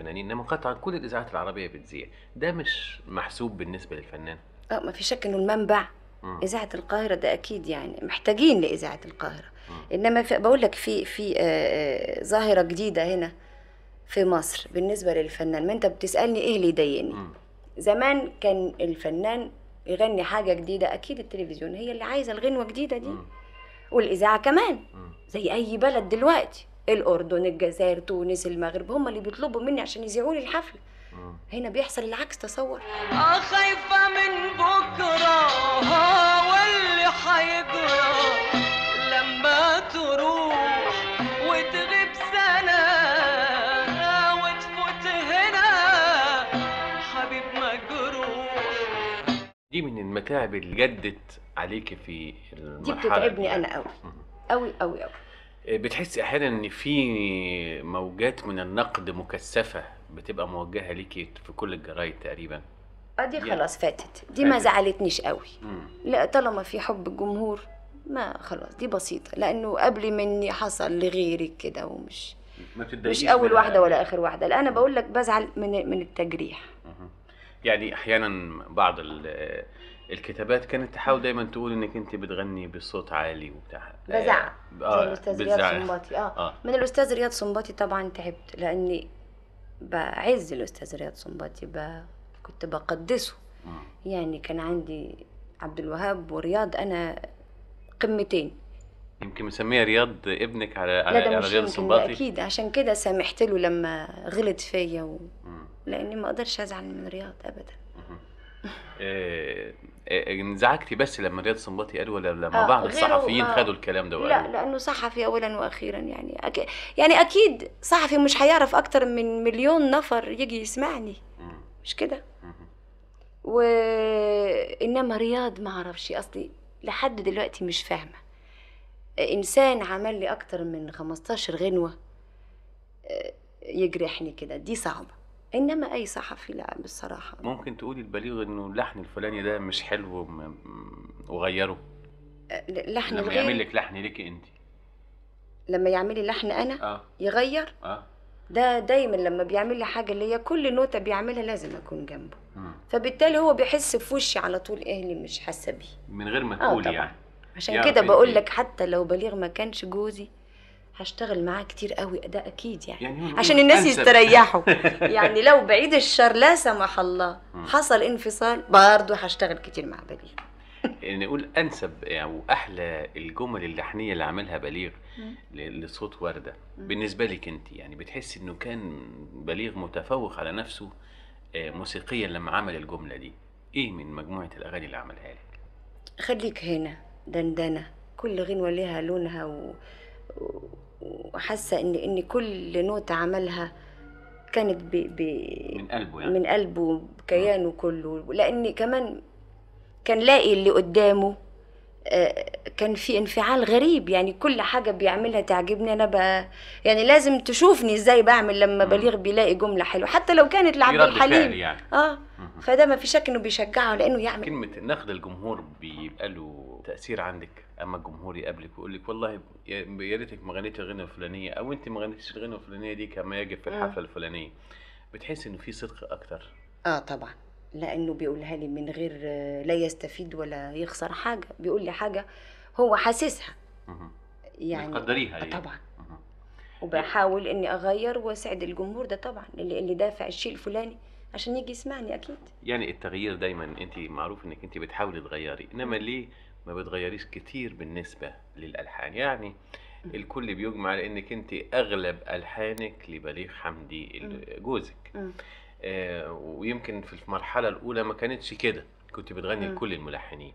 الفنانين انما قطعا كل الاذاعات العربيه بتذيع ده مش محسوب بالنسبه للفنان اه ما في شك انه المنبع اذاعه القاهره ده اكيد يعني محتاجين لاذاعه القاهره مم. انما في بقول لك في في آه، آه، ظاهره جديده هنا في مصر بالنسبه للفنان ما انت بتسالني ايه اللي يضايقني زمان كان الفنان يغني حاجه جديده اكيد التلفزيون هي اللي عايزه الغنوه جديده دي مم. والاذاعه كمان مم. زي اي بلد دلوقتي الاردن الجزائر تونس المغرب هم اللي بيطلبوا مني عشان يذيعوا لي الحفله آه. هنا بيحصل العكس تصور آه، خايفه من بكره هو آه، اللي هيجرى لما تروح وتغيب سنه وتفوت هنا حبيب مجروح دي من المتاعب اللي جدت عليكي في المرحله دي بتتعبني انا قوي قوي قوي قوي بتحسي احيانا ان في موجات من النقد مكثفه بتبقى موجهه ليكي في كل الجرايد تقريبا آه، دي خلاص فاتت دي ما زعلتنيش قوي لا طالما في حب الجمهور ما خلاص دي بسيطه لانه قبل مني حصل لغيري كده ومش ما مش اول واحده يعني؟ ولا اخر واحده لا انا بقول لك بزعل من من التجريح يعني احيانا بعض الكتابات كانت تحاول دايما تقول انك انت بتغني بصوت عالي وبتاع بزعق آه, آه، الاستاذ رياض صنباطي آه. اه من الاستاذ رياض صنباطي طبعا تعبت لاني بعز الاستاذ رياض صنباطي ب... كنت بقدسه م. يعني كان عندي عبد الوهاب ورياض انا قمتين يمكن مسميه رياض ابنك على على, لا ده على رياض صنباطي اكيد عشان كده سامحت له لما غلط فيا و... لاني ما اقدرش ازعل من رياض ابدا انزعجتي بس لما رياض صنباطي قال ولا لما آه بعض الصحفيين آه خدوا الكلام ده لا لانه صحفي اولا واخيرا يعني أكي يعني اكيد صحفي مش هيعرف اكتر من مليون نفر يجي يسمعني مش كده وانما رياض ما اعرفش اصلي لحد دلوقتي مش فاهمه انسان عمل لي اكتر من 15 غنوه آه، يجرحني كده دي صعبه انما اي صحفي لا بصراحه ممكن تقولي البليغ انه اللحن الفلاني ده مش حلو وغيره أه، لحن لما يعمل لك لحن ليكي انت لما يعمل لي لحن انا آه. يغير آه. ده دايما لما بيعمل لي حاجه اللي هي كل نوته بيعملها لازم اكون جنبه م. فبالتالي هو بيحس في وشي على طول ايه اللي مش حاسه بيه من غير ما آه يعني عشان كده بقول لك حتى لو بليغ ما كانش جوزي هشتغل معاه كتير قوي ده اكيد يعني, يعني عشان الناس يستريحوا يعني لو بعيد الشر لا سمح الله حصل انفصال برضه هشتغل كتير مع بليغ نقول انسب او احلى الجمل اللحنيه اللي عملها بليغ لصوت ورده بالنسبه لك انت يعني بتحس انه كان بليغ متفوق على نفسه آه، موسيقيا لما عمل الجمله دي ايه من مجموعه الاغاني اللي عملها لك خليك هنا دندنه كل غنوه ليها لونها و... وحاسه ان ان كل نوتة عملها كانت ب... ب... من قلبه يعني من قلبه بكيانه كله لان كمان كان لاقي اللي قدامه آه، كان في انفعال غريب يعني كل حاجة بيعملها تعجبني أنا بقى يعني لازم تشوفني إزاي بعمل لما بليغ بيلاقي جملة حلوة حتى لو كانت لعبد الحليم يعني. آه فده ما في شك إنه بيشجعه لأنه يعمل كلمة نقد الجمهور بيبقى له تأثير عندك اما الجمهور يقابلك ويقول لك والله يا ريتك ما غنيتي الغنيه الفلانيه او انت ما غنيتش الغنيه الفلانيه دي كما يجب في الحفله الفلانيه بتحس انه في صدق اكتر اه طبعا لانه بيقولها لي من غير آه، لا يستفيد ولا يخسر حاجه بيقول لي حاجه هو حاسسها يعني بتقدريها يعني. آه، طبعا وبحاول اني اغير واسعد الجمهور ده طبعا اللي, اللي دافع الشيء الفلاني عشان يجي يسمعني اكيد يعني التغيير دايما انت معروف انك انت بتحاولي تغيري انما ليه ما بتغيريش كتير بالنسبه للالحان يعني الكل بيجمع على انك انت اغلب الحانك لبليغ حمدي جوزك آه ويمكن في المرحله الاولى ما كانتش كده كنت بتغني لكل الملحنين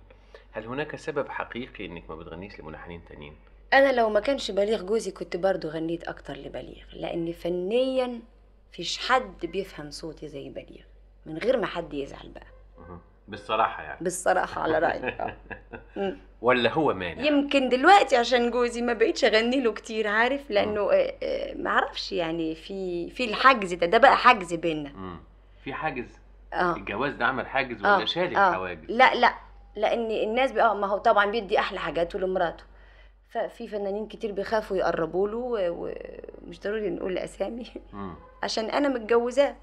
هل هناك سبب حقيقي انك ما بتغنيش لملحنين تانيين انا لو ما كانش بليغ جوزي كنت برضو غنيت اكتر لبليغ لان فنيا فيش حد بيفهم صوتي زي بديع من غير ما حد يزعل بقى بالصراحه يعني بالصراحه على رايك اه. ولا هو مانع يمكن دلوقتي عشان جوزي ما بقتش اغني له كتير عارف لانه آه، آه، ما اعرفش يعني في في الحجز ده ده بقى حجز بينا في حاجز آه. الجواز ده عمل حاجز ولا آه. شال الحواجز آه. لا لا لان الناس بقى ما هو طبعا بيدي احلى حاجاته لمراته ففي فنانين كتير بيخافوا يقربوا له ومش ضروري نقول اسامي عشان انا متجوزاه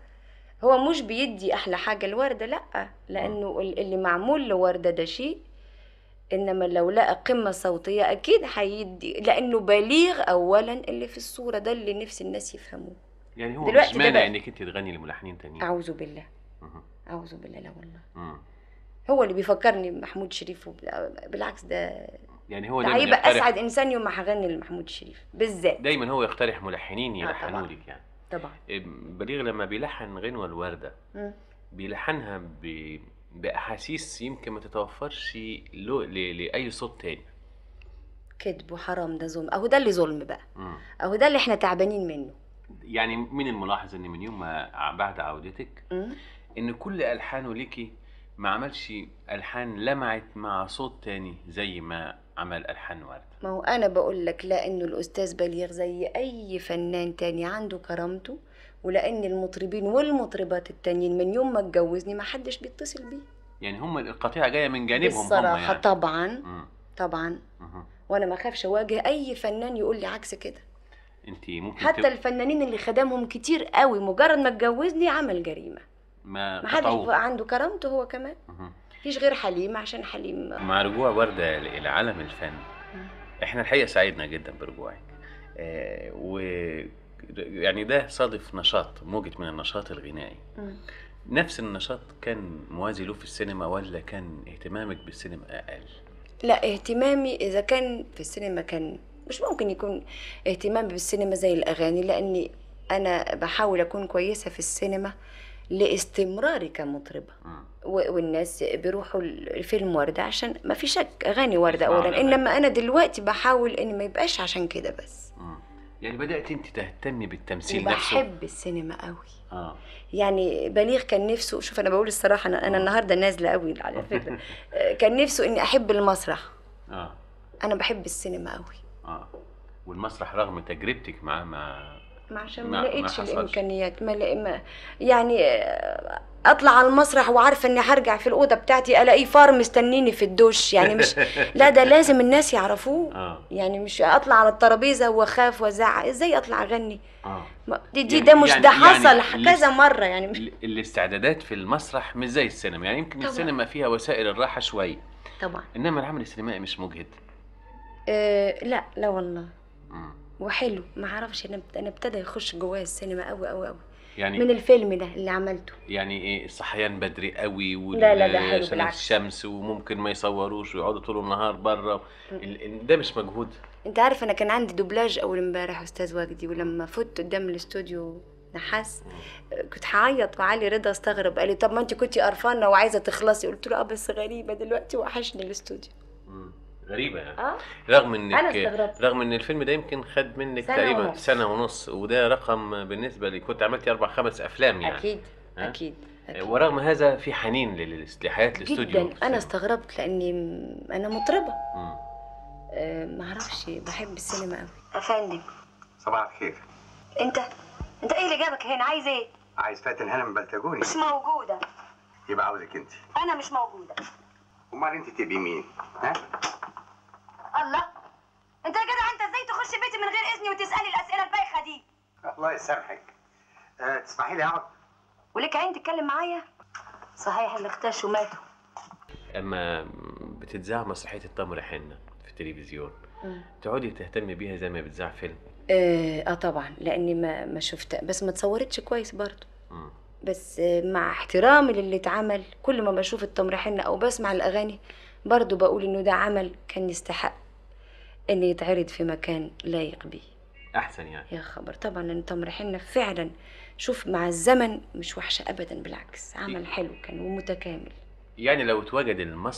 هو مش بيدي احلى حاجه الورده لا لانه اللي معمول لورده ده شيء انما لو لقى قمه صوتيه اكيد هيدي لانه بليغ اولا اللي في الصوره ده اللي نفسي الناس يفهموه يعني هو مش مانع انك انت تغني لملحنين تانيين اعوذ بالله اعوذ بالله لا والله هو اللي بيفكرني بمحمود شريف بالعكس ده يعني هو دايما هيبقى اسعد انسان يوم ما هغني لمحمود شريف بالذات دايما هو يقترح ملحنين آه، يلحنوا لك يعني طبعا بليغ لما بيلحن غنوة الوردة بيلحنها ب... بأحاسيس يمكن ما تتوفرش لو... ل... لأي صوت تاني كذب وحرام ده ظلم اهو ده اللي ظلم بقى اهو ده اللي احنا تعبانين منه يعني من الملاحظ ان من يوم ما بعد عودتك مم. ان كل الحانه ليكي ما عملش الحان لمعت مع صوت تاني زي ما عمل الحان ورد ما هو انا بقول لك لا انه الاستاذ بليغ زي اي فنان تاني عنده كرامته ولان المطربين والمطربات التانيين من يوم ما اتجوزني ما حدش بيتصل بيه يعني هم القطيعه جايه من جانبهم الصراحه هم يعني. طبعا مم. طبعا مم. وانا ما اخافش اواجه اي فنان يقول لي عكس كده انت ممكن حتى تب... الفنانين اللي خدمهم كتير قوي مجرد ما اتجوزني عمل جريمه ما ما حدش يبقى عنده كرامته هو كمان مفيش غير حليم عشان حليم مع رجوع ورده لعالم الفن احنا الحقيقه سعيدنا جدا برجوعك آه و يعني ده صادف نشاط موجة من النشاط الغنائي نفس النشاط كان موازي له في السينما ولا كان اهتمامك بالسينما اقل لا اهتمامي اذا كان في السينما كان مش ممكن يكون اهتمامي بالسينما زي الاغاني لاني انا بحاول اكون كويسه في السينما لاستمراري كمطربه آه. والناس بيروحوا الفيلم ورده عشان ما في شك اغاني ورده اولا انما انا دلوقتي بحاول ان ما يبقاش عشان كده بس آه. يعني بدات انت تهتمي بالتمثيل نفسه بحب السينما قوي آه. يعني بليغ كان نفسه شوف انا بقول الصراحه انا, أنا آه. النهارده نازله قوي على فكره كان نفسه اني احب المسرح اه انا بحب السينما قوي اه والمسرح رغم تجربتك معاه ما ما عشان ما نعم، لقيتش الامكانيات ما, ما يعني آه، اطلع على المسرح وعارفه اني هرجع في الاوضه بتاعتي الاقي فار مستنيني في الدش يعني مش لا ده لازم الناس يعرفوه آه. يعني مش اطلع على الترابيزه واخاف وازعق ازاي اطلع اغني آه. دي دي يعني ده مش يعني ده يعني حصل يعني كذا مره يعني مش الاستعدادات في المسرح مش زي السينما يعني يمكن طبعًا. السينما فيها وسائل الراحه شويه طبعا انما العمل السينمائي مش مجهد آه لا لا والله مم. وحلو ما اعرفش انا انا ابتدى يخش جوايا السينما قوي قوي قوي يعني من الفيلم ده اللي عملته يعني ايه صحيان بدري قوي وال لا لا ده حلو بالعكس الشمس وممكن ما يصوروش ويقعدوا طول النهار بره ده مش مجهود انت عارف انا كان عندي دوبلاج اول امبارح استاذ وجدي ولما فت قدام الاستوديو نحاس كنت هعيط وعلي رضا استغرب قال لي طب ما انت كنت قرفانه وعايزه تخلصي قلت له اه بس غريبه دلوقتي وحشني الاستوديو غريبة يعني آه؟ رغم انك أنا استغربت. رغم ان الفيلم ده يمكن خد منك سنة تقريبا ونص. سنة ونص وده رقم بالنسبة لي كنت عملتي اربع خمس افلام يعني اكيد أكيد. آه، اكيد ورغم هذا في حنين لحياة الاستوديو جدا انا استغربت لاني انا مطربة آه، ما اعرفش بحب السينما قوي افندم صباح الخير انت انت ايه اللي جابك هنا عايز ايه عايز فاتن هنا من بلتجوني مش موجودة يبقى عاوزك انت انا مش موجودة امال انت تبقي مين ها الله انت يا جدع انت ازاي تخش بيتي من غير اذني وتسالي الاسئله البايخه دي الله يسامحك أه تسمحي لي اقعد ولك عين تتكلم معايا صحيح اللي اختشوا ماتوا اما بتتذاع مسرحيه التمر حنه في التلفزيون تقعدي تهتمي بيها زي ما بتذاع فيلم اه, آه طبعا لاني ما ما شفتها بس ما اتصورتش كويس برضه بس آه، مع احترامي للي اتعمل كل ما بشوف التمر حنه او بسمع الاغاني برضه بقول انه ده عمل كان يستحق أن يتعرض في مكان لايق به أحسن يعني يا خبر طبعا أنت مرحلنا فعلا شوف مع الزمن مش وحشة أبدا بالعكس عمل حلو كان ومتكامل يعني لو اتوجد المصدر